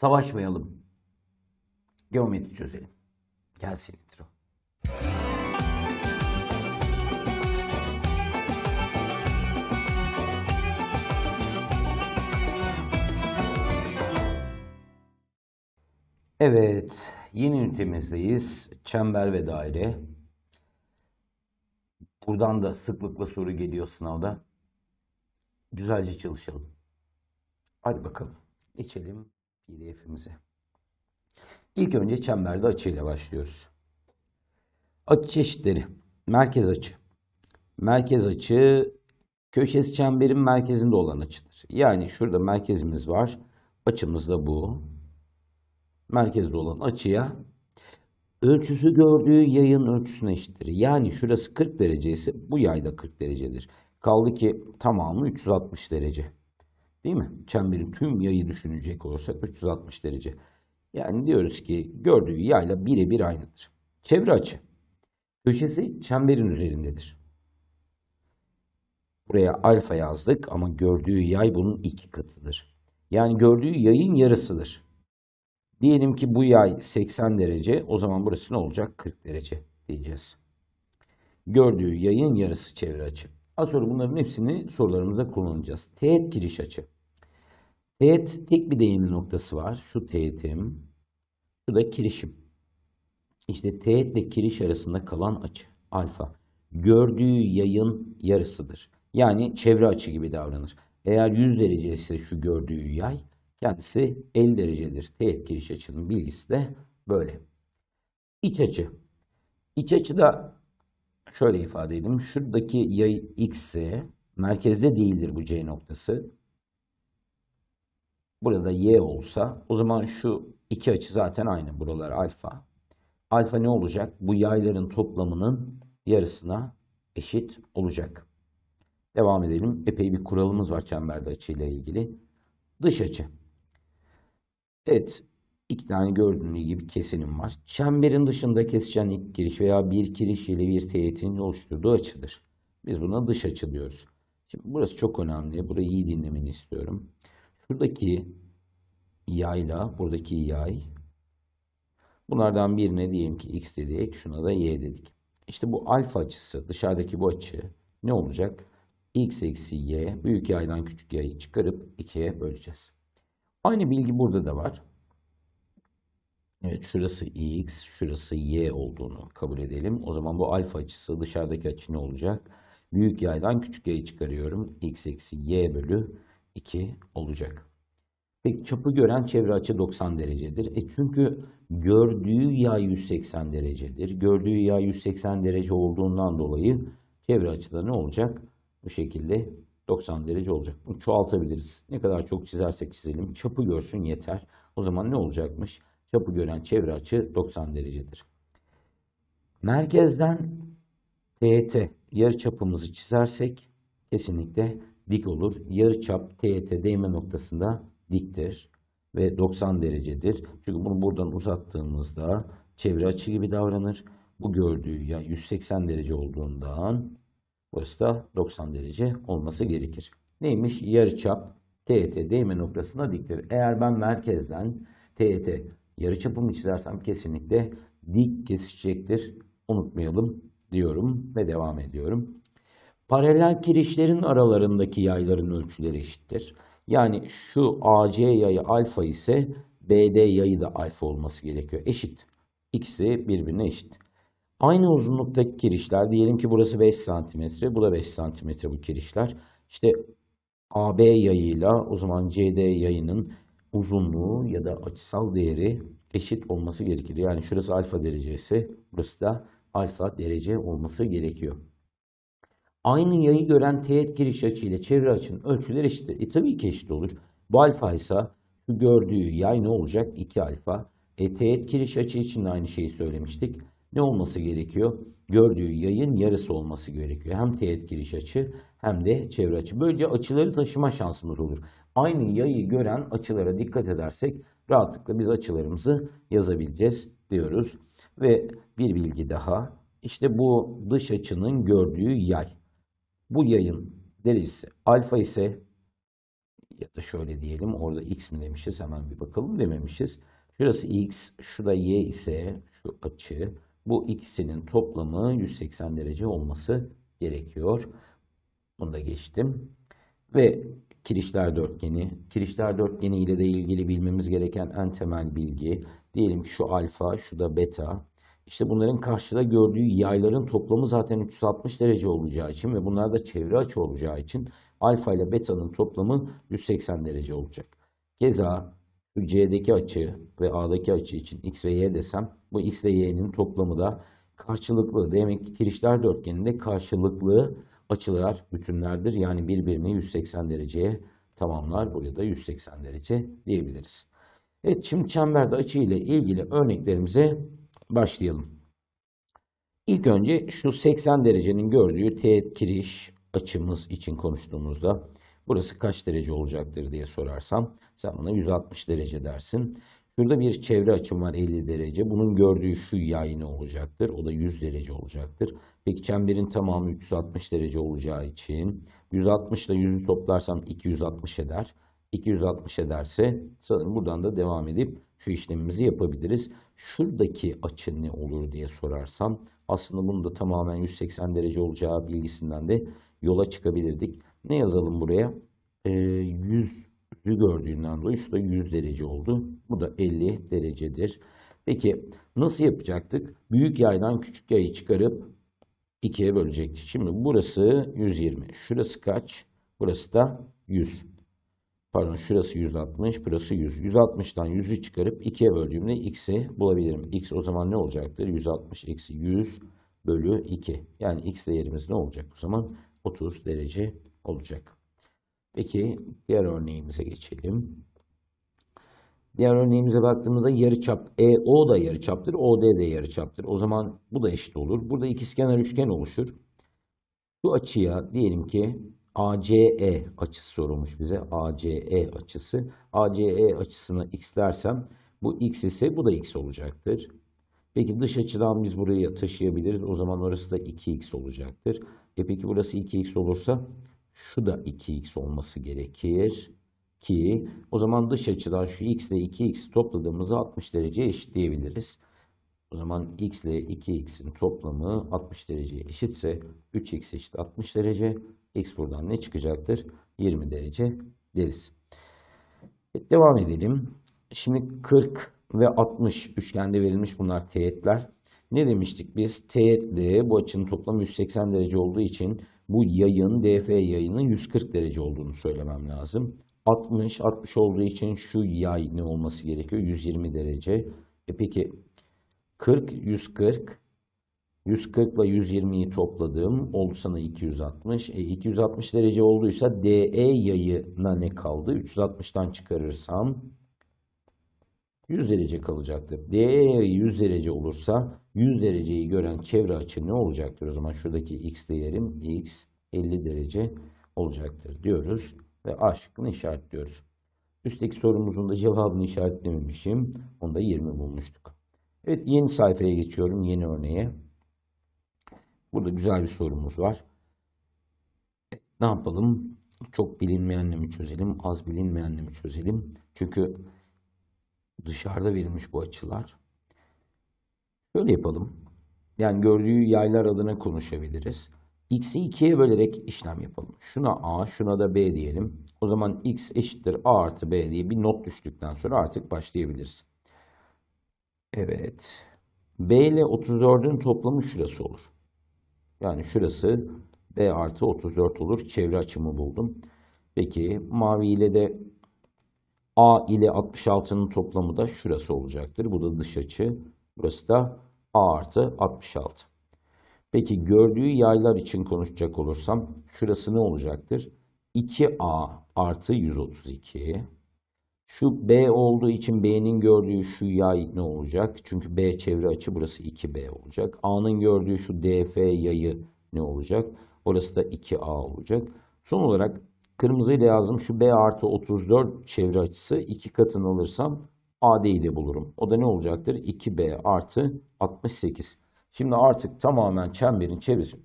Savaşmayalım. Geometri çözelim. Gelsin intro. Evet, yeni ünitemizdeyiz. Çember ve daire. Buradan da sıklıkla soru geliyor sınavda. Güzelce çalışalım. Hadi bakalım. Geçelim PDF'imize. İlk önce çemberde açıyla başlıyoruz. Açı çeşitleri. Merkez açı. Merkez açı köşesi çemberin merkezinde olan açıdır. Yani şurada merkezimiz var. Açımız da bu. Merkezde olan açıya ölçüsü gördüğü yayın ölçüsüne eşittir. Yani şurası 40 derece ise bu yayda 40 derecedir. Kaldı ki tamamı 360 derece. Değil mi? Çemberin tüm yayı düşünecek olursak 360 derece. Yani diyoruz ki gördüğü yayla birebir aynıdır. Çevre açı. Köşesi çemberin üzerindedir. Buraya alfa yazdık ama gördüğü yay bunun iki katıdır. Yani gördüğü yayın yarısıdır. Diyelim ki bu yay 80 derece o zaman burası ne olacak? 40 derece diyeceğiz. Gördüğü yayın yarısı çevre açı. Az sonra bunların hepsini sorularımıza kullanacağız. Teğet giriş açı. Teğet tek bir değinme noktası var. Şu teğetim. Şu da kirişim. İşte ile kiriş arasında kalan açı. Alfa. Gördüğü yayın yarısıdır. Yani çevre açı gibi davranır. Eğer 100 derece ise şu gördüğü yay kendisi 50 derecedir. Teğet giriş açının bilgisi de böyle. İç açı. İç açı da şöyle ifade edeyim. Şuradaki yay x'i merkezde değildir bu c noktası. Burada y olsa o zaman şu iki açı zaten aynı. Buralar alfa. Alfa ne olacak? Bu yayların toplamının yarısına eşit olacak. Devam edelim. Epey bir kuralımız var çemberde açıyla ilgili. Dış açı. Evet, İki tane gördüğünüz gibi kesinim var. Çemberin dışında kesişen ilk giriş veya bir giriş ile bir teğetin oluşturduğu açıdır. Biz buna dış açı diyoruz. Şimdi burası çok önemli. Burayı iyi dinlemeni istiyorum. Şuradaki yayla buradaki yay. Bunlardan birine diyelim ki x dedik. Şuna da y dedik. İşte bu alfa açısı dışarıdaki bu açı ne olacak? x eksi y büyük yaydan küçük yayı çıkarıp ikiye böleceğiz. Aynı bilgi burada da var. Evet, şurası x, şurası y olduğunu kabul edelim. O zaman bu alfa açısı dışarıdaki açı ne olacak? Büyük yaydan küçük yayı çıkarıyorum. x eksi y bölü 2 olacak. Peki çapı gören çevre açı 90 derecedir. E çünkü gördüğü yay 180 derecedir. Gördüğü yay 180 derece olduğundan dolayı çevre açıda ne olacak? Bu şekilde 90 derece olacak. Bunu çoğaltabiliriz. Ne kadar çok çizersek çizelim. Çapı görsün yeter. O zaman ne olacakmış? Çapı gören çevre açı 90 derecedir. Merkezden TET yarı çapımızı çizersek kesinlikle dik olur. Yarı çap TET değme noktasında diktir ve 90 derecedir. Çünkü bunu buradan uzattığımızda çevre açı gibi davranır. Bu gördüğü yani 180 derece olduğundan burası da 90 derece olması gerekir. Neymiş? yarı çap TET değme noktasına diktir. Eğer ben merkezden TET yarı çapımı çizersem kesinlikle dik kesişecektir. Unutmayalım diyorum ve devam ediyorum. Paralel kirişlerin aralarındaki yayların ölçüleri eşittir. Yani şu AC yayı alfa ise BD yayı da alfa olması gerekiyor. Eşit. İkisi birbirine eşit. Aynı uzunluktaki kirişler diyelim ki burası 5 cm, bu da 5 cm bu kirişler. İşte AB yayıyla o zaman CD yayının uzunluğu ya da açısal değeri eşit olması gerekir. Yani şurası alfa derecesi, burası da alfa derece olması gerekiyor. Aynı yayı gören teğet giriş açı ile çevre açının ölçüleri eşittir. E tabii ki eşit olur. Bu alfa ise şu gördüğü yay ne olacak? 2 alfa. E teğet giriş açı için de aynı şeyi söylemiştik ne olması gerekiyor? Gördüğü yayın yarısı olması gerekiyor. Hem teğet giriş açı hem de çevre açı. Böylece açıları taşıma şansımız olur. Aynı yayı gören açılara dikkat edersek rahatlıkla biz açılarımızı yazabileceğiz diyoruz. Ve bir bilgi daha. İşte bu dış açının gördüğü yay. Bu yayın derecesi alfa ise ya da şöyle diyelim orada x mi demişiz hemen bir bakalım dememişiz. Şurası x, şu y ise şu açı, bu ikisinin toplamı 180 derece olması gerekiyor. Bunu da geçtim. Ve kirişler dörtgeni. Kirişler dörtgeni ile de ilgili bilmemiz gereken en temel bilgi. Diyelim ki şu alfa, şu da beta. İşte bunların karşıda gördüğü yayların toplamı zaten 360 derece olacağı için ve bunlar da çevre açı olacağı için alfa ile beta'nın toplamı 180 derece olacak. Keza C'deki açı ve A'daki açı için X ve Y desem bu X ve Y'nin toplamı da karşılıklı. Demek ki kirişler dörtgeninde karşılıklı açılar bütünlerdir. Yani birbirini 180 dereceye tamamlar. Buraya da 180 derece diyebiliriz. Evet şimdi çemberde açı ile ilgili örneklerimize başlayalım. İlk önce şu 80 derecenin gördüğü t kiriş açımız için konuştuğumuzda Burası kaç derece olacaktır diye sorarsam sen bana 160 derece dersin. Şurada bir çevre açım var 50 derece. Bunun gördüğü şu yay ne olacaktır? O da 100 derece olacaktır. Peki çemberin tamamı 360 derece olacağı için 160 ile 100'ü toplarsam 260 eder. 260 ederse sanırım buradan da devam edip şu işlemimizi yapabiliriz. Şuradaki açı ne olur diye sorarsam aslında bunu da tamamen 180 derece olacağı bilgisinden de yola çıkabilirdik. Ne yazalım buraya? E, ee, 100'ü gördüğünden dolayı şu da 100 derece oldu. Bu da 50 derecedir. Peki nasıl yapacaktık? Büyük yaydan küçük yayı çıkarıp ikiye bölecektik. Şimdi burası 120. Şurası kaç? Burası da 100. Pardon şurası 160, burası 100. 160'tan 100'ü çıkarıp 2'ye böldüğümde x'i bulabilirim. x o zaman ne olacaktır? 160 eksi 100 bölü 2. Yani x değerimiz ne olacak o zaman? 30 derece olacak. Peki diğer örneğimize geçelim. Diğer örneğimize baktığımızda yarı çap EO da yarı yarıçaptır, OD de yarı çaptır. O zaman bu da eşit olur. Burada ikizkenar üçgen oluşur. Bu açıya diyelim ki ACE açısı sorulmuş bize. ACE açısı. ACE açısına x dersem bu x ise bu da x olacaktır. Peki dış açıdan biz burayı taşıyabiliriz. O zaman orası da 2x olacaktır. E peki burası 2x olursa şu da 2x olması gerekir ki o zaman dış açıdan şu x ile 2x topladığımızı 60 derece eşitleyebiliriz. O zaman x ile 2x'in toplamı 60 derece eşitse 3x eşit 60 derece. x buradan ne çıkacaktır? 20 derece deriz. E, devam edelim. Şimdi 40 ve 60 üçgende verilmiş bunlar teğetler. Ne demiştik biz? Teğetli bu açının toplamı 180 derece olduğu için bu yayın, DF yayının 140 derece olduğunu söylemem lazım. 60, 60 olduğu için şu yay ne olması gerekiyor? 120 derece. E peki 40, 140, 140 ile 120'yi topladığım Oldu sana 260. E 260 derece olduysa DE yayına ne kaldı? 360'tan çıkarırsam 100 derece kalacaktır. D 100 derece olursa 100 dereceyi gören çevre açı ne olacaktır? O zaman şuradaki x değerim x 50 derece olacaktır diyoruz ve A şıkkını işaretliyoruz. Üstteki sorumuzun da cevabını işaretlememişim. Onda 20 bulmuştuk. Evet yeni sayfaya geçiyorum. Yeni örneğe. Burada güzel bir sorumuz var. Ne yapalım? Çok bilinmeyenle mi çözelim? Az bilinmeyenle mi çözelim? Çünkü dışarıda verilmiş bu açılar. Şöyle yapalım. Yani gördüğü yaylar adına konuşabiliriz. X'i 2'ye bölerek işlem yapalım. Şuna A, şuna da B diyelim. O zaman X eşittir A artı B diye bir not düştükten sonra artık başlayabiliriz. Evet. B ile 34'ün toplamı şurası olur. Yani şurası B artı 34 olur. Çevre açımı buldum. Peki mavi ile de A ile 66'nın toplamı da şurası olacaktır. Bu da dış açı. Burası da A artı 66. Peki gördüğü yaylar için konuşacak olursam şurası ne olacaktır? 2A artı 132. Şu B olduğu için B'nin gördüğü şu yay ne olacak? Çünkü B çevre açı burası 2B olacak. A'nın gördüğü şu DF yayı ne olacak? Orası da 2A olacak. Son olarak Kırmızıyla yazdım. Şu B artı 34 çevre açısı iki katını alırsam AD ile bulurum. O da ne olacaktır? 2B artı 68. Şimdi artık tamamen çemberin çevresi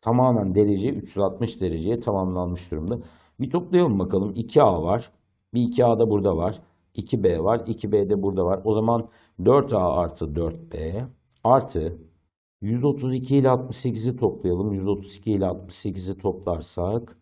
tamamen derece 360 dereceye tamamlanmış durumda. Bir toplayalım bakalım. 2A var. Bir 2A da burada var. 2B var. 2B de burada var. O zaman 4A artı 4B artı 132 ile 68'i toplayalım. 132 ile 68'i toplarsak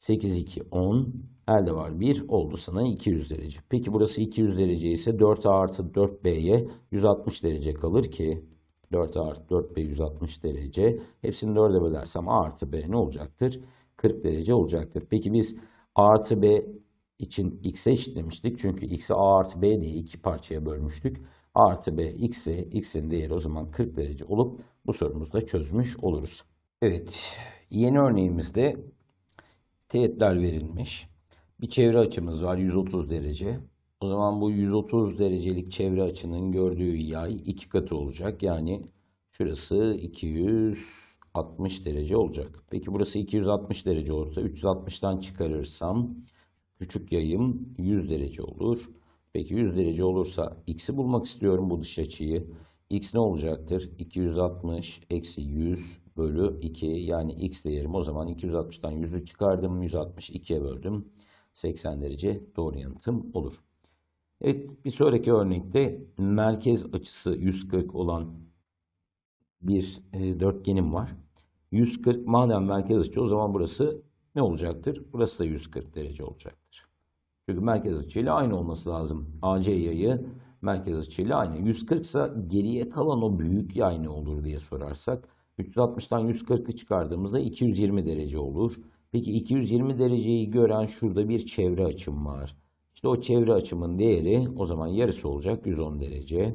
8, 2, 10. Elde var 1. Oldu sana 200 derece. Peki burası 200 derece ise 4A artı 4B'ye 160 derece kalır ki 4A artı 4B 160 derece. Hepsini 4'e bölersem A artı B ne olacaktır? 40 derece olacaktır. Peki biz A artı B için x'e eşitlemiştik. Çünkü x'i A artı B diye iki parçaya bölmüştük. A artı B x'e x'in değeri o zaman 40 derece olup bu sorumuzu da çözmüş oluruz. Evet yeni örneğimizde teğetler verilmiş. Bir çevre açımız var 130 derece. O zaman bu 130 derecelik çevre açının gördüğü yay iki katı olacak. Yani şurası 260 derece olacak. Peki burası 260 derece olursa 360'tan çıkarırsam küçük yayım 100 derece olur. Peki 100 derece olursa x'i bulmak istiyorum bu dış açıyı. x ne olacaktır? 260 eksi 100 bölü 2 yani x değerim o zaman 260'tan 100'ü çıkardım 160 2'ye böldüm 80 derece doğru yanıtım olur. Evet bir sonraki örnekte merkez açısı 140 olan bir e, dörtgenim var. 140 madem merkez açı o zaman burası ne olacaktır? Burası da 140 derece olacaktır. Çünkü merkez açıyla aynı olması lazım. AC yayı merkez açıyla aynı. 140 ise geriye kalan o büyük yay ne olur diye sorarsak 360'tan 140'ı çıkardığımızda 220 derece olur. Peki 220 dereceyi gören şurada bir çevre açım var. İşte o çevre açımın değeri o zaman yarısı olacak 110 derece.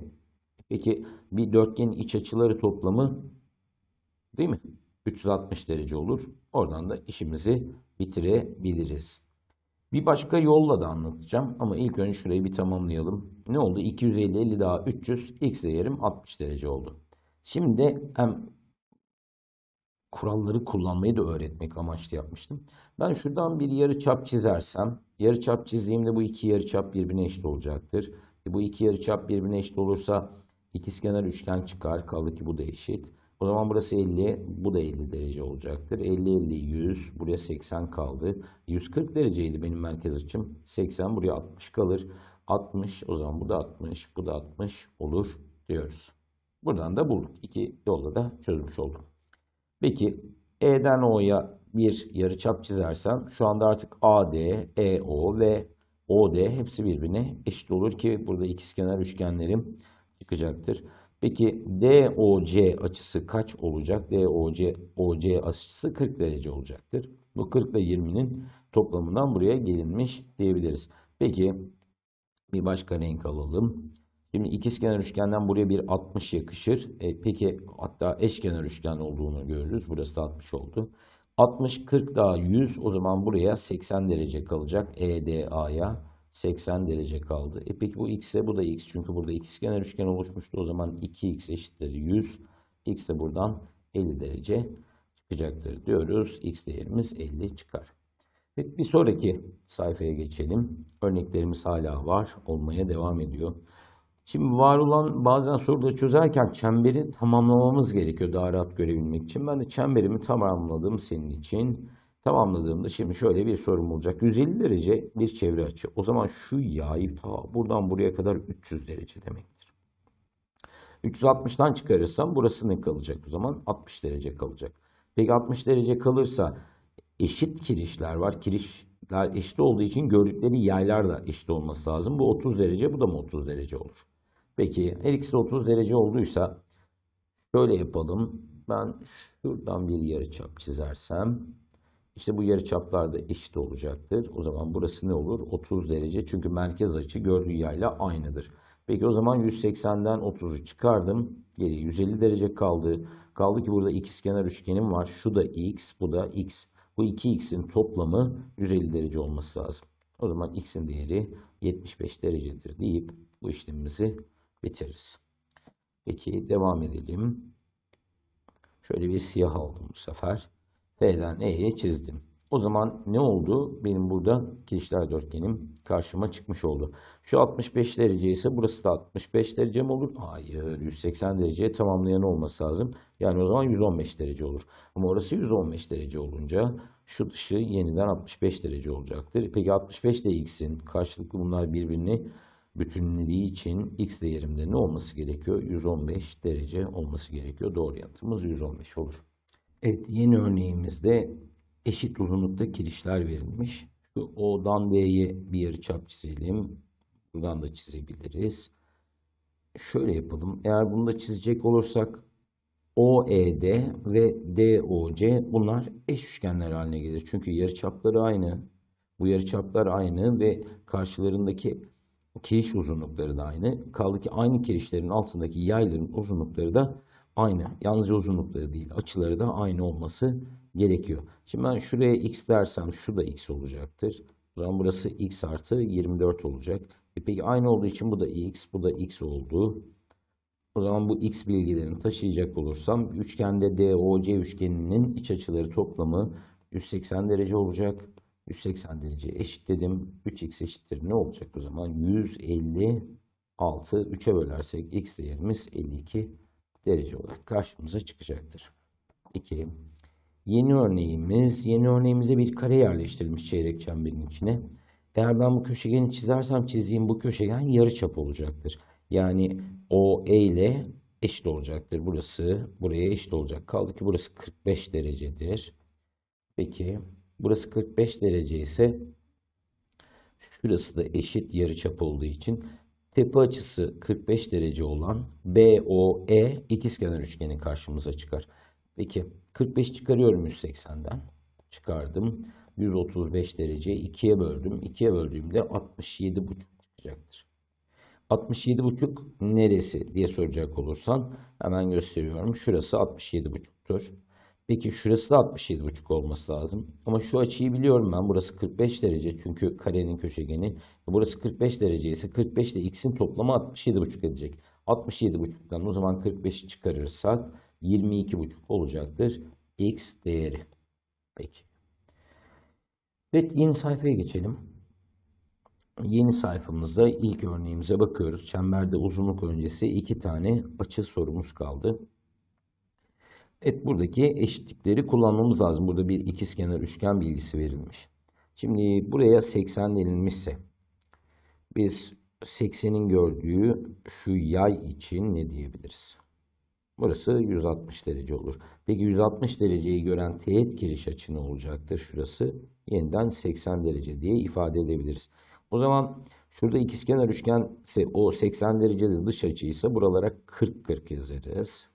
Peki bir dörtgenin iç açıları toplamı değil mi? 360 derece olur. Oradan da işimizi bitirebiliriz. Bir başka yolla da anlatacağım ama ilk önce şurayı bir tamamlayalım. Ne oldu? 250, 50 daha 300, x değerim 60 derece oldu. Şimdi hem kuralları kullanmayı da öğretmek amaçlı yapmıştım. Ben şuradan bir yarı çap çizersem, yarı çap çizdiğimde bu iki yarı çap birbirine eşit olacaktır. E bu iki yarı çap birbirine eşit olursa ikizkenar üçgen çıkar. Kaldı ki bu da eşit. O zaman burası 50, bu da 50 derece olacaktır. 50, 50, 100, buraya 80 kaldı. 140 dereceydi benim merkez açım. 80, buraya 60 kalır. 60, o zaman bu da 60, bu da 60 olur diyoruz. Buradan da bulduk. İki yolla da çözmüş olduk. Peki E'den O'ya bir yarıçap çizersem şu anda artık AD, EO ve OD hepsi birbirine eşit olur ki burada ikizkenar üçgenlerim çıkacaktır. Peki DOC açısı kaç olacak? DOC OC açısı 40 derece olacaktır. Bu 40 ve 20'nin toplamından buraya gelinmiş diyebiliriz. Peki bir başka renk alalım. Şimdi ikizkenar üçgenden buraya bir 60 yakışır. E, peki hatta eşkenar üçgen olduğunu görürüz. Burası da 60 oldu. 60, 40 daha 100 o zaman buraya 80 derece kalacak. EDA'ya 80 derece kaldı. E peki bu x'e bu da x çünkü burada ikizkenar üçgen oluşmuştu. O zaman 2x eşittir 100. x de buradan 50 derece çıkacaktır diyoruz. x değerimiz 50 çıkar. Peki bir sonraki sayfaya geçelim. Örneklerimiz hala var. Olmaya devam ediyor. Şimdi var olan bazen soruda çözerken çemberi tamamlamamız gerekiyor daha rahat görebilmek için. Ben de çemberimi tamamladım senin için. Tamamladığımda şimdi şöyle bir sorum olacak. 150 derece bir çevre açı. O zaman şu yayı ta buradan buraya kadar 300 derece demektir. 360'tan çıkarırsam burası ne kalacak o zaman? 60 derece kalacak. Peki 60 derece kalırsa eşit kirişler var. Kirişler eşit olduğu için gördükleri yaylar da eşit olması lazım. Bu 30 derece, bu da mı 30 derece olur? Peki her ikisi 30 derece olduysa şöyle yapalım. Ben şuradan bir yarıçap çizersem işte bu yarıçaplar da eşit olacaktır. O zaman burası ne olur? 30 derece. Çünkü merkez açı gördüğü yayla aynıdır. Peki o zaman 180'den 30'u çıkardım. Geri 150 derece kaldı. Kaldı ki burada ikizkenar üçgenim var. Şu da x, bu da x. Bu 2x'in toplamı 150 derece olması lazım. O zaman x'in değeri 75 derecedir deyip bu işlemimizi bitiririz. Peki devam edelim. Şöyle bir siyah aldım bu sefer. F'den E'ye çizdim. O zaman ne oldu? Benim burada kirişler dörtgenim karşıma çıkmış oldu. Şu 65 derece ise burası da 65 derece mi olur? Hayır. 180 dereceye tamamlayan olması lazım. Yani o zaman 115 derece olur. Ama orası 115 derece olunca şu dışı yeniden 65 derece olacaktır. Peki 65 ile x'in karşılıklı bunlar birbirini bütünlüğü için x değerimde ne olması gerekiyor? 115 derece olması gerekiyor. Doğru yanıtımız 115 olur. Evet yeni örneğimizde eşit uzunlukta kirişler verilmiş. Şu O'dan D'ye bir yarı çap çizelim. Buradan da çizebiliriz. Şöyle yapalım. Eğer bunu da çizecek olursak OED ve DOC bunlar eş üçgenler haline gelir. Çünkü yarıçapları aynı. Bu yarıçaplar aynı ve karşılarındaki kiriş uzunlukları da aynı. Kaldı ki aynı kirişlerin altındaki yayların uzunlukları da aynı. Yalnızca uzunlukları değil, açıları da aynı olması gerekiyor. Şimdi ben şuraya x dersem şu da x olacaktır. O zaman burası x artı 24 olacak. E peki aynı olduğu için bu da x, bu da x oldu. O zaman bu x bilgilerini taşıyacak olursam üçgende DOC üçgeninin iç açıları toplamı 180 derece olacak. 180 derece eşit dedim. 3x eşittir ne olacak o zaman? 156 3'e bölersek x değerimiz 52 derece olarak karşımıza çıkacaktır. 2. Yeni örneğimiz. Yeni örneğimize bir kare yerleştirilmiş çeyrek çemberin içine. Eğer ben bu köşegeni çizersem çizdiğim bu köşegen yarıçap olacaktır. Yani OE ile eşit olacaktır. Burası buraya eşit olacak. Kaldı ki burası 45 derecedir. Peki Burası 45 derece ise şurası da eşit yarıçap olduğu için tepe açısı 45 derece olan BOE ikizkenar üçgeni karşımıza çıkar. Peki 45 çıkarıyorum 180'den. Çıkardım. 135 derece 2'ye böldüm. 2'ye böldüğümde 67,5 çıkacaktır. 67,5 neresi diye soracak olursan hemen gösteriyorum. Şurası 67,5'tür. Peki şurası da 67,5 olması lazım. Ama şu açıyı biliyorum ben. Burası 45 derece çünkü karenin köşegeni. Burası 45 derece ise 45 ile x'in toplamı 67,5 edecek. 67,5'tan o zaman 45'i çıkarırsak 22,5 olacaktır x değeri. Peki. Evet yeni sayfaya geçelim. Yeni sayfamızda ilk örneğimize bakıyoruz. Çemberde uzunluk öncesi iki tane açı sorumuz kaldı. Evet buradaki eşitlikleri kullanmamız lazım. Burada bir ikizkenar üçgen bilgisi verilmiş. Şimdi buraya 80 denilmişse biz 80'in gördüğü şu yay için ne diyebiliriz? Burası 160 derece olur. Peki 160 dereceyi gören teğet giriş açı ne olacaktır? Şurası yeniden 80 derece diye ifade edebiliriz. O zaman şurada ikizkenar üçgen o 80 derecede dış açıysa buralara 40-40 yazarız.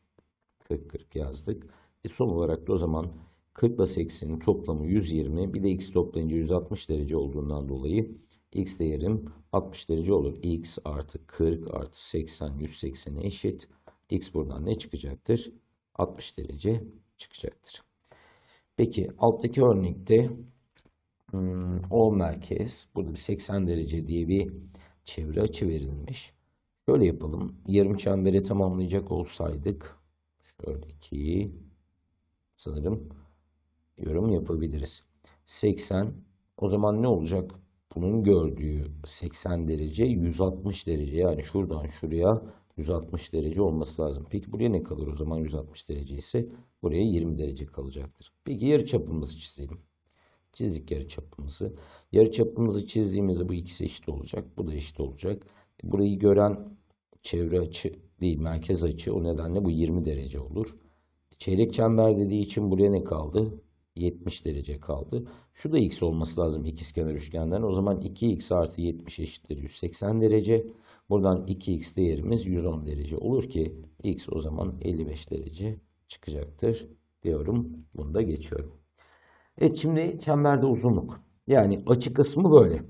40 40 yazdık. E son olarak da o zaman 40 ile 80'in toplamı 120 bir de x toplayınca 160 derece olduğundan dolayı x değerim 60 derece olur. x artı 40 artı 80 180'e eşit. x buradan ne çıkacaktır? 60 derece çıkacaktır. Peki alttaki örnekte hmm, O merkez burada bir 80 derece diye bir çevre açı verilmiş. Şöyle yapalım. Yarım çemberi tamamlayacak olsaydık Şöyle ki sanırım yorum yapabiliriz. 80 o zaman ne olacak? Bunun gördüğü 80 derece 160 derece yani şuradan şuraya 160 derece olması lazım. Peki buraya ne kalır o zaman 160 derece ise buraya 20 derece kalacaktır. Peki yarı çapımızı çizelim. Çizdik yarı çapımızı. Yarı çapımızı çizdiğimizde bu ikisi eşit olacak. Bu da eşit olacak. Burayı gören çevre açı değil merkez açı. O nedenle bu 20 derece olur. Çeyrek çember dediği için buraya ne kaldı? 70 derece kaldı. Şu da x olması lazım ikizkenar üçgenden. O zaman 2x artı 70 eşittir 180 derece. Buradan 2x değerimiz 110 derece olur ki x o zaman 55 derece çıkacaktır diyorum. Bunu da geçiyorum. Evet şimdi çemberde uzunluk. Yani açı kısmı böyle.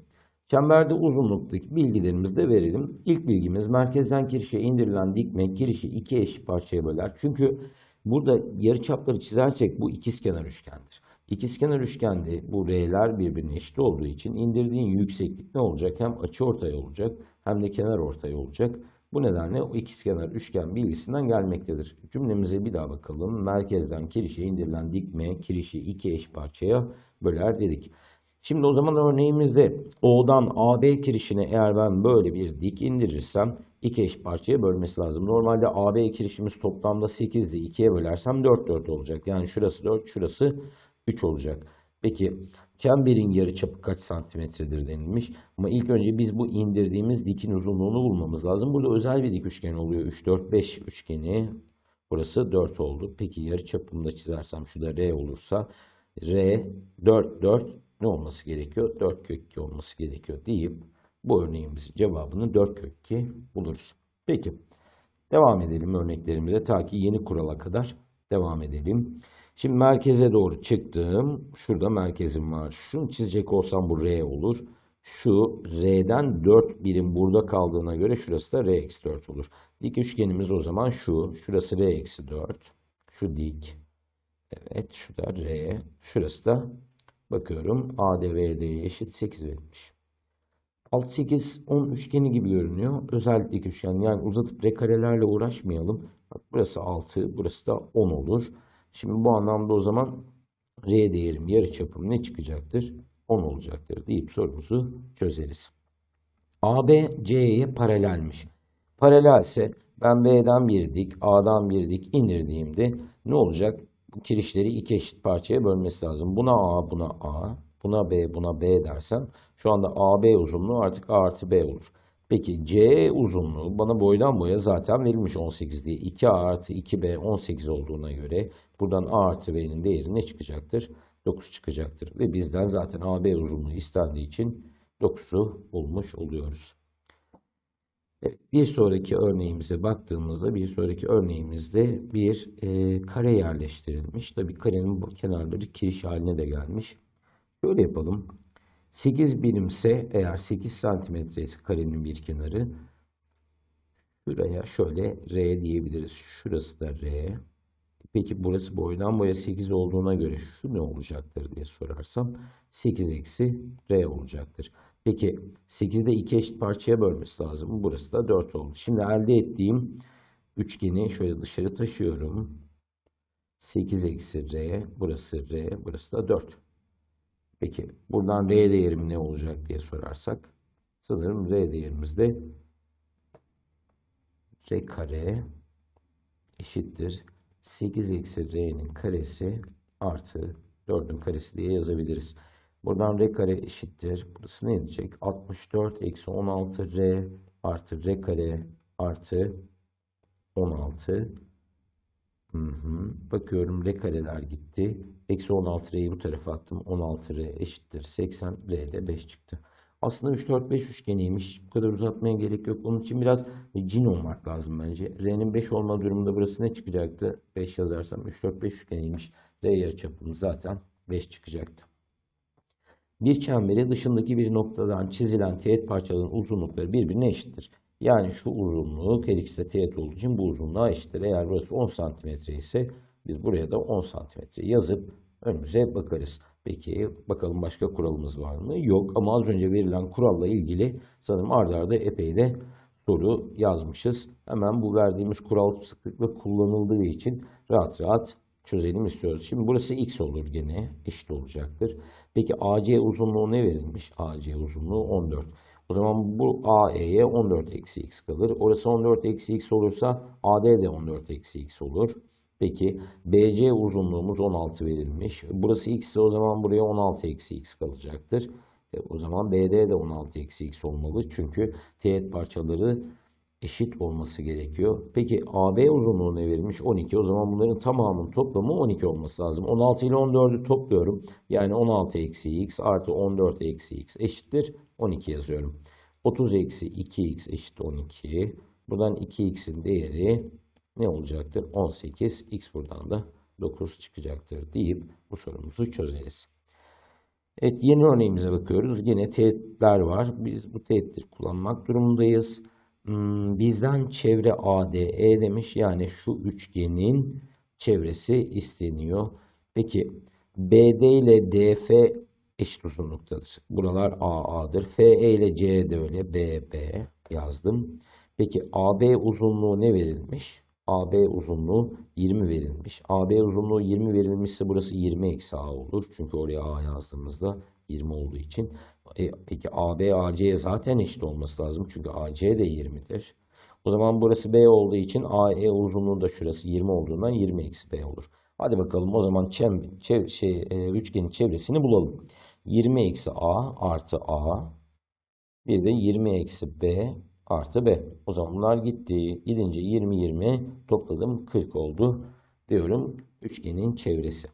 Çemberde uzunluk bilgilerimizi de verelim. İlk bilgimiz merkezden kirişe indirilen dikme kirişi iki eşit parçaya böler. Çünkü burada yarıçapları çizersek bu ikizkenar üçgendir. İkizkenar üçgende bu R'ler birbirine eşit olduğu için indirdiğin yükseklik ne olacak? Hem açı ortaya olacak hem de kenar ortaya olacak. Bu nedenle o ikizkenar üçgen bilgisinden gelmektedir. Cümlemize bir daha bakalım. Merkezden kirişe indirilen dikme kirişi iki eş parçaya böler dedik. Şimdi o zaman örneğimizde O'dan AB kirişine eğer ben böyle bir dik indirirsem iki eş parçaya bölmesi lazım. Normalde AB kirişimiz toplamda 8'di. 2'ye bölersem 4 4 olacak. Yani şurası 4, şurası 3 olacak. Peki çemberin çapı kaç santimetredir denilmiş. Ama ilk önce biz bu indirdiğimiz dikin uzunluğunu bulmamız lazım. Burada özel bir dik üçgen oluyor. 3 4 5 üçgeni. Burası 4 oldu. Peki yarı da çizersem şu da R olursa R 4 4 ne olması gerekiyor? 4 kök 2 olması gerekiyor deyip bu örneğimizin cevabını 4 kök 2 buluruz. Peki devam edelim örneklerimize ta ki yeni kurala kadar devam edelim. Şimdi merkeze doğru çıktım. Şurada merkezim var. Şunu çizecek olsam bu R olur. Şu R'den 4 birim burada kaldığına göre şurası da R eksi 4 olur. Dik üçgenimiz o zaman şu. Şurası R eksi 4. Şu dik. Evet şu da R. Şurası da Bakıyorum ADVD'ye eşit 8 verilmiş. Alt 8 10 üçgeni gibi görünüyor. Özellik dik üçgen yani uzatıp rekarelerle uğraşmayalım. Bak burası 6 burası da 10 olur. Şimdi bu anlamda o zaman R değerim yarı çapım ne çıkacaktır? 10 olacaktır deyip sorumuzu çözeriz. AB C'ye paralelmiş. Paralelse ben B'den bir dik A'dan bir dik indirdiğimde ne olacak? bu kirişleri iki eşit parçaya bölmesi lazım. Buna A, buna A, buna B, buna B dersen şu anda AB uzunluğu artık A artı B olur. Peki C uzunluğu bana boydan boya zaten verilmiş 18 diye. 2A artı 2B 18 olduğuna göre buradan A artı B'nin değeri ne çıkacaktır? 9 çıkacaktır. Ve bizden zaten AB uzunluğu istendiği için 9'u bulmuş oluyoruz. Bir sonraki örneğimize baktığımızda bir sonraki örneğimizde bir e, kare yerleştirilmiş. Tabi karenin kenarları kiriş haline de gelmiş. Şöyle yapalım. 8 birimse eğer 8 santimetresi karenin bir kenarı şuraya şöyle R diyebiliriz. Şurası da R. Peki burası boydan boya 8 olduğuna göre şu ne olacaktır diye sorarsam 8 eksi R olacaktır. Peki 8'i de 2 eşit parçaya bölmesi lazım. Burası da 4 oldu. Şimdi elde ettiğim üçgeni şöyle dışarı taşıyorum. 8 eksi r, burası r, burası da 4. Peki buradan r değerim ne olacak diye sorarsak sanırım r değerimiz de r kare eşittir. 8 eksi r'nin karesi artı 4'ün karesi diye yazabiliriz. Buradan r kare eşittir. Burası ne edecek? 64 eksi 16 r artı r kare artı 16. Hı hı. Bakıyorum r kareler gitti. Eksi 16 r'yi bu tarafa attım. 16 r eşittir. 80 r'de 5 çıktı. Aslında 3, 4, 5 üçgeniymiş. Bu kadar uzatmaya gerek yok. Onun için biraz cin olmak lazım bence. R'nin 5 olma durumunda burası ne çıkacaktı? 5 yazarsam 3, 4, 5 üçgeniymiş. R yarıçapımız zaten 5 çıkacaktı bir çemberi dışındaki bir noktadan çizilen teğet parçalarının uzunlukları birbirine eşittir. Yani şu uzunluğu her teğet olduğu için bu uzunluğa eşittir. Eğer burası 10 cm ise biz buraya da 10 cm yazıp önümüze bakarız. Peki bakalım başka kuralımız var mı? Yok ama az önce verilen kuralla ilgili sanırım ardarda arda epey de soru yazmışız. Hemen bu verdiğimiz kural sıklıkla kullanıldığı için rahat rahat çözelim istiyoruz. Şimdi burası x olur gene eşit olacaktır. Peki AC uzunluğu ne verilmiş? AC uzunluğu 14. O zaman bu AE'ye 14 eksi x kalır. Orası 14 eksi x olursa AD de 14 eksi x olur. Peki BC uzunluğumuz 16 verilmiş. Burası x ise o zaman buraya 16 eksi x kalacaktır. E, o zaman BD de 16 eksi x olmalı. Çünkü teğet parçaları eşit olması gerekiyor. Peki AB uzunluğu ne verilmiş? 12. O zaman bunların tamamının toplamı 12 olması lazım. 16 ile 14'ü topluyorum. Yani 16 eksi x artı 14 eksi x eşittir 12 yazıyorum. 30 eksi 2x eşit 12. Buradan 2x'in değeri ne olacaktır? 18. x buradan da 9 çıkacaktır deyip bu sorumuzu çözeriz. Evet yeni örneğimize bakıyoruz. Yine teğetler var. Biz bu teğetleri kullanmak durumundayız. Hmm, bizden çevre ADE demiş. Yani şu üçgenin çevresi isteniyor. Peki BD ile DF eşit uzunluktadır. Buralar AA'dır. FE ile C de öyle. BB yazdım. Peki AB uzunluğu ne verilmiş? AB uzunluğu 20 verilmiş. AB uzunluğu 20 verilmişse burası 20 eksi A olur. Çünkü oraya A yazdığımızda 20 olduğu için. E, peki AB AC'ye zaten eşit olması lazım. Çünkü AC de 20'dir. O zaman burası B olduğu için AE uzunluğu da şurası 20 olduğundan 20 eksi B olur. Hadi bakalım o zaman çem, çev, şey, e, üçgenin çevresini bulalım. 20 eksi A artı A. Bir de 20 eksi B artı B. O zaman bunlar gitti. Gidince 20 20 topladım 40 oldu diyorum üçgenin çevresi.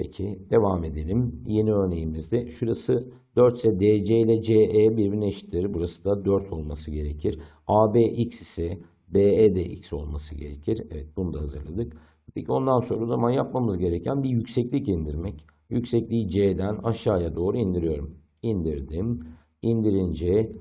Peki devam edelim. Yeni örneğimizde şurası 4 ise DC ile CE birbirine eşittir. Burası da 4 olması gerekir. AB X ise DE de X olması gerekir. Evet bunu da hazırladık. Peki ondan sonra o zaman yapmamız gereken bir yükseklik indirmek. Yüksekliği C'den aşağıya doğru indiriyorum. İndirdim. İndirince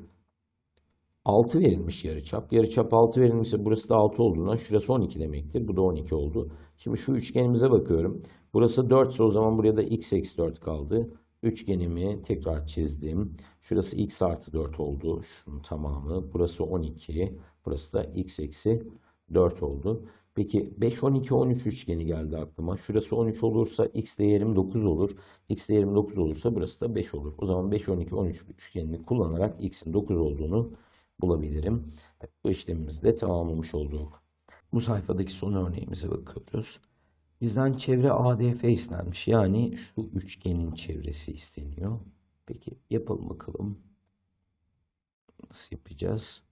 6 verilmiş yarıçap. Yarıçap 6 verilmişse burası da 6 olduğundan şurası 12 demektir. Bu da 12 oldu. Şimdi şu üçgenimize bakıyorum. Burası 4 ise o zaman buraya da x eksi 4 kaldı. Üçgenimi tekrar çizdim. Şurası x artı 4 oldu. Şunun tamamı. Burası 12. Burası da x eksi 4 oldu. Peki 5, 12, 13 üçgeni geldi aklıma. Şurası 13 olursa x değerim 9 olur. x değerim 9 olursa burası da 5 olur. O zaman 5, 12, 13 üçgenini kullanarak x'in 9 olduğunu bulabilirim. Bu işlemimizi de tamamlamış olduk. Bu sayfadaki son örneğimize bakıyoruz. Bizden çevre ADF istenmiş. Yani şu üçgenin çevresi isteniyor. Peki yapalım bakalım. Nasıl yapacağız?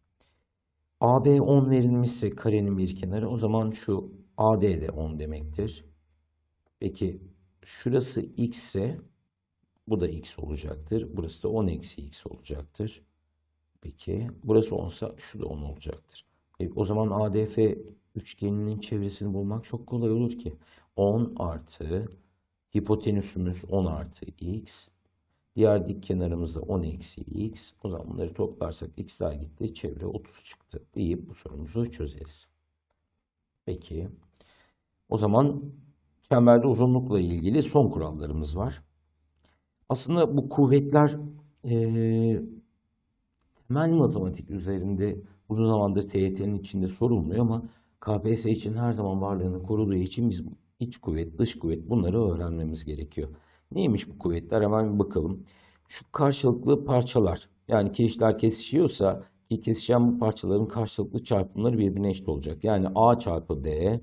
AB 10 verilmişse karenin bir kenarı o zaman şu AD de 10 demektir. Peki şurası x ise bu da x olacaktır. Burası da 10 eksi x olacaktır. Peki burası 10 ise şu da 10 olacaktır. E, o zaman ADF üçgeninin çevresini bulmak çok kolay olur ki. 10 artı hipotenüsümüz 10 artı x. Diğer dik kenarımız da 10 eksi x. O zaman bunları toplarsak x daha gitti. Çevre 30 çıktı İyi, bu sorumuzu çözeriz. Peki. O zaman çemberde uzunlukla ilgili son kurallarımız var. Aslında bu kuvvetler e, temel matematik üzerinde uzun zamandır TYT'nin içinde sorulmuyor ama KPSS için her zaman varlığını koruduğu için biz iç kuvvet, dış kuvvet bunları öğrenmemiz gerekiyor. Neymiş bu kuvvetler? Hemen bir bakalım. Şu karşılıklı parçalar. Yani kirişler kesişiyorsa ki kesişen bu parçaların karşılıklı çarpımları birbirine eşit olacak. Yani A çarpı B,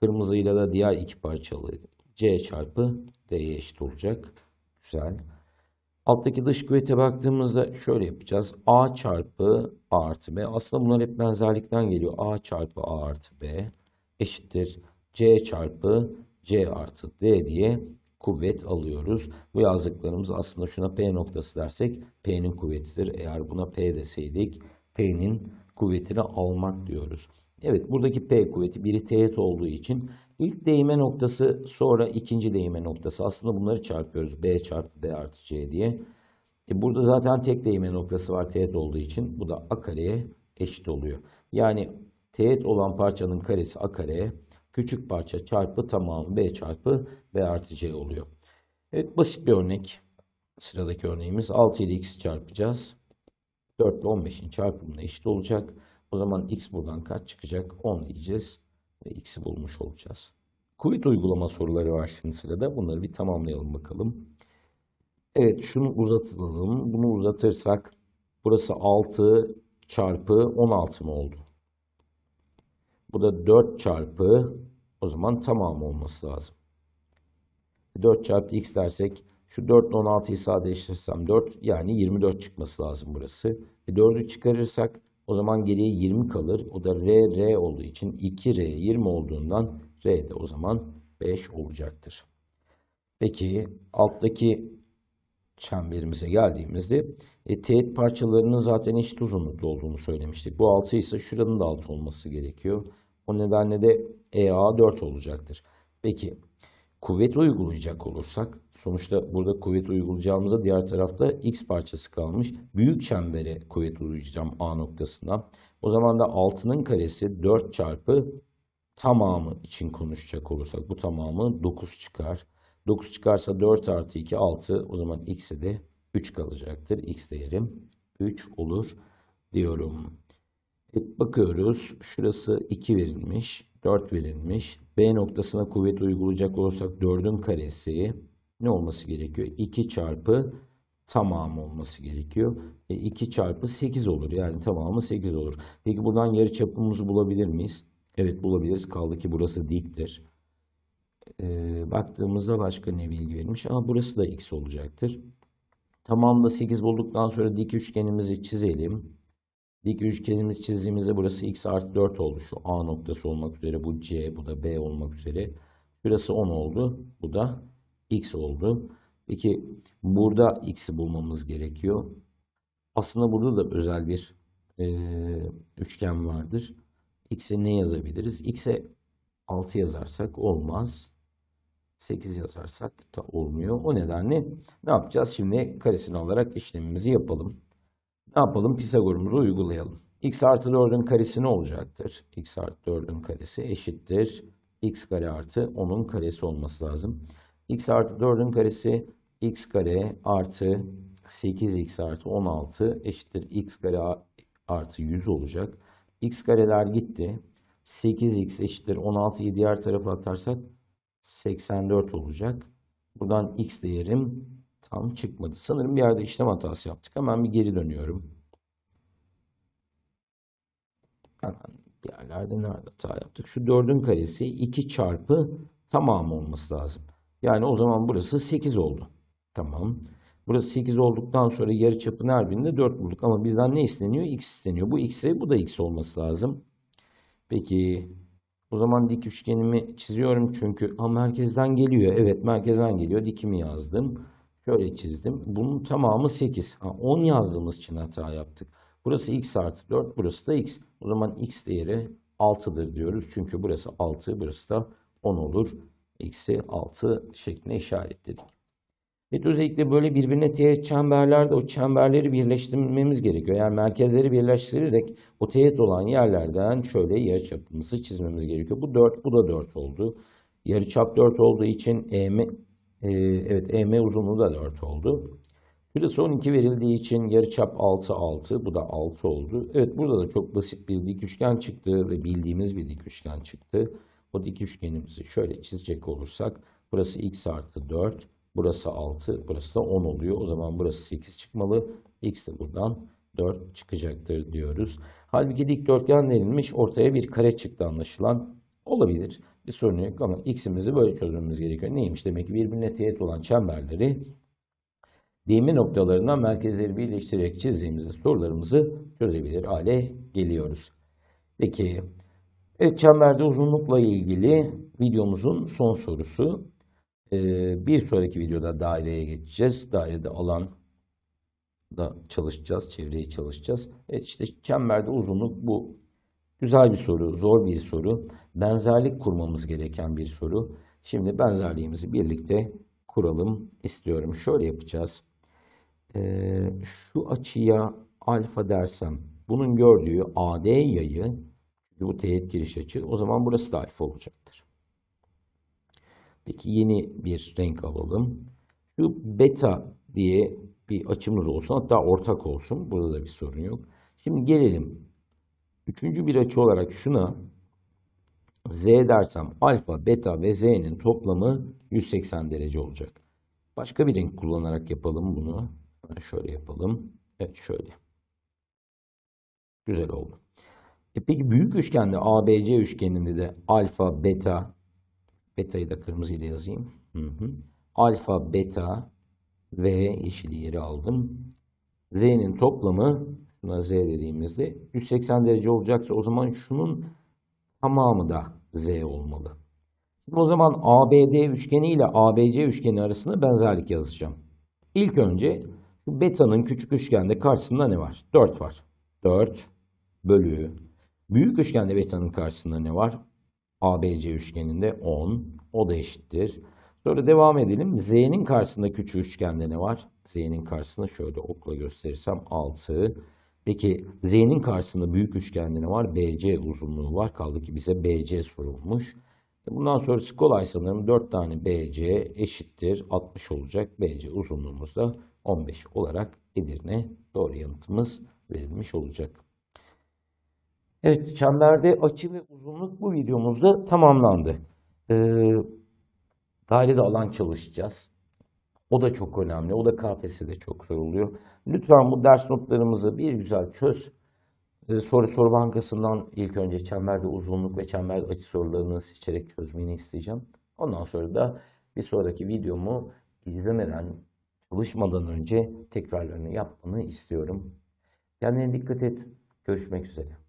kırmızıyla da diğer iki parçalı C çarpı D'ye eşit olacak. Güzel. Alttaki dış kuvvete baktığımızda şöyle yapacağız. A çarpı A artı B. Aslında bunlar hep benzerlikten geliyor. A çarpı A artı B eşittir. C çarpı C artı D diye kuvvet alıyoruz. Bu yazdıklarımız aslında şuna P noktası dersek P'nin kuvvetidir. Eğer buna P deseydik P'nin kuvvetini almak diyoruz. Evet buradaki P kuvveti biri teğet olduğu için İlk değme noktası sonra ikinci değme noktası. Aslında bunları çarpıyoruz. B çarpı B artı C diye. E burada zaten tek değme noktası var teğet olduğu için. Bu da A kareye eşit oluyor. Yani teğet olan parçanın karesi A kareye küçük parça çarpı tamam B çarpı B artı C oluyor. Evet basit bir örnek. Sıradaki örneğimiz 6 ile x çarpacağız. 4 ile 15'in çarpımına eşit olacak. O zaman x buradan kaç çıkacak? 10 diyeceğiz ve x'i bulmuş olacağız. Kuvvet uygulama soruları var şimdi sırada. Bunları bir tamamlayalım bakalım. Evet şunu uzatalım. Bunu uzatırsak burası 6 çarpı 16 mı oldu? Bu da 4 çarpı o zaman tamam olması lazım. 4 çarpı x dersek şu 4 ile 16'yı sadeleştirirsem 4 yani 24 çıkması lazım burası. E 4'ü çıkarırsak o zaman geriye 20 kalır. O da R, R olduğu için 2R 20 olduğundan R de o zaman 5 olacaktır. Peki alttaki çemberimize geldiğimizde e, teğet parçalarının zaten eşit uzunlukta olduğunu söylemiştik. Bu 6 ise şuranın da 6 olması gerekiyor. O nedenle de EA 4 olacaktır. Peki kuvvet uygulayacak olursak sonuçta burada kuvvet uygulayacağımıza diğer tarafta x parçası kalmış. Büyük çembere kuvvet uygulayacağım A noktasından. O zaman da 6'nın karesi 4 çarpı tamamı için konuşacak olursak bu tamamı 9 çıkar. 9 çıkarsa 4 artı 2 6 o zaman x'e de 3 kalacaktır. x değerim 3 olur diyorum. E, bakıyoruz şurası 2 verilmiş. 4 verilmiş. B noktasına kuvvet uygulayacak olursak 4'ün karesi ne olması gerekiyor? 2 çarpı tamamı olması gerekiyor. E 2 çarpı 8 olur. Yani tamamı 8 olur. Peki buradan yarı çapımızı bulabilir miyiz? Evet bulabiliriz. Kaldı ki burası diktir. E, baktığımızda başka ne bilgi verilmiş ama burası da x olacaktır. Tamamda 8 bulduktan sonra dik üçgenimizi çizelim. Dik üçgenimiz çizdiğimizde burası x artı 4 oldu. Şu A noktası olmak üzere bu C, bu da B olmak üzere. burası 10 oldu. Bu da x oldu. Peki burada x'i bulmamız gerekiyor. Aslında burada da özel bir e, üçgen vardır. X'e ne yazabiliriz? X'e 6 yazarsak olmaz. 8 yazarsak da olmuyor. O nedenle ne yapacağız? Şimdi karesini alarak işlemimizi yapalım. Ne yapalım? Pisagorumuzu uygulayalım. x artı 4'ün karesi ne olacaktır? x artı 4'ün karesi eşittir. x kare artı 10'un karesi olması lazım. x artı 4'ün karesi x kare artı 8x artı 16 eşittir. x kare artı 100 olacak. x kareler gitti. 8x eşittir 16'yı diğer tarafa atarsak 84 olacak. Buradan x değerim Tam çıkmadı. Sanırım bir yerde işlem hatası yaptık. Hemen bir geri dönüyorum. Hemen bir yerlerde nerede hata yaptık? Şu 4'ün karesi 2 çarpı tamam olması lazım. Yani o zaman burası 8 oldu. Tamam. Burası 8 olduktan sonra yarı çapı her birinde 4 bulduk. Ama bizden ne isteniyor? X isteniyor. Bu X'e bu da X olması lazım. Peki o zaman dik üçgenimi çiziyorum çünkü ha, merkezden geliyor. Evet merkezden geliyor. Dikimi yazdım. Şöyle çizdim. Bunun tamamı 8. Ha, 10 yazdığımız için hata yaptık. Burası x artı 4, burası da x. O zaman x değeri 6'dır diyoruz. Çünkü burası 6, burası da 10 olur. Eksi 6 şeklinde işaretledik. Ve özellikle böyle birbirine teğet çemberlerde o çemberleri birleştirmemiz gerekiyor. Yani merkezleri birleştirerek o teğet olan yerlerden şöyle yarı çapımızı çizmemiz gerekiyor. Bu 4, bu da 4 oldu. Yarı çap 4 olduğu için EM ee, e, evet EM uzunluğu da 4 oldu. Şurası 12 verildiği için yarı çap 6 6 bu da 6 oldu. Evet burada da çok basit bir dik üçgen çıktı ve bildiğimiz bir dik üçgen çıktı. O dik üçgenimizi şöyle çizecek olursak burası x artı 4, burası 6, burası da 10 oluyor. O zaman burası 8 çıkmalı. x de buradan 4 çıkacaktır diyoruz. Halbuki dikdörtgen denilmiş ortaya bir kare çıktı anlaşılan olabilir bir sorun yok ama x'imizi böyle çözmemiz gerekiyor. Neymiş demek ki birbirine teğet olan çemberleri değme noktalarından merkezleri birleştirerek çizdiğimizde sorularımızı çözebilir hale geliyoruz. Peki evet, çemberde uzunlukla ilgili videomuzun son sorusu. Ee, bir sonraki videoda daireye geçeceğiz. Dairede alan da çalışacağız, çevreyi çalışacağız. Evet işte çemberde uzunluk bu Güzel bir soru, zor bir soru. Benzerlik kurmamız gereken bir soru. Şimdi benzerliğimizi birlikte kuralım istiyorum. Şöyle yapacağız. Ee, şu açıya alfa dersem bunun gördüğü AD yayı bu teğet giriş açı o zaman burası da alfa olacaktır. Peki yeni bir renk alalım. Şu beta diye bir açımız olsun hatta ortak olsun. Burada da bir sorun yok. Şimdi gelelim üçüncü bir açı olarak şuna z dersem alfa, beta ve z'nin toplamı 180 derece olacak. Başka bir renk kullanarak yapalım bunu. Şöyle yapalım. Evet şöyle. Güzel oldu. E peki büyük üçgende ABC üçgeninde de alfa, beta, beta'yı da kırmızıyla yazayım. Hı hı. Alfa, beta ve yeşili yeri aldım. Z'nin toplamı Buna z dediğimizde 180 derece olacaksa o zaman şunun tamamı da z olmalı. O zaman ABD üçgeni ile ABC üçgeni arasında benzerlik yazacağım. İlk önce beta'nın küçük üçgende karşısında ne var? 4 var. 4 bölü büyük üçgende beta'nın karşısında ne var? ABC üçgeninde 10. O da eşittir. Sonra devam edelim. Z'nin karşısında küçük üçgende ne var? Z'nin karşısında şöyle okla gösterirsem 6. Peki Z'nin karşısında büyük üçgende ne var? BC uzunluğu var. Kaldı ki bize BC sorulmuş. Bundan sonrası kolay sanırım 4 tane BC eşittir 60 olacak. BC uzunluğumuz da 15 olarak Edirne doğru yanıtımız verilmiş olacak. Evet çemberde açı ve uzunluk bu videomuzda tamamlandı. Ee, dairede alan çalışacağız. O da çok önemli. O da KPSS de çok soruluyor. Lütfen bu ders notlarımızı bir güzel çöz. Ee, soru Soru Bankası'ndan ilk önce çemberde uzunluk ve çemberde açı sorularını seçerek çözmeni isteyeceğim. Ondan sonra da bir sonraki videomu izlemeden, çalışmadan önce tekrarlarını yapmanı istiyorum. Kendine dikkat et. Görüşmek üzere.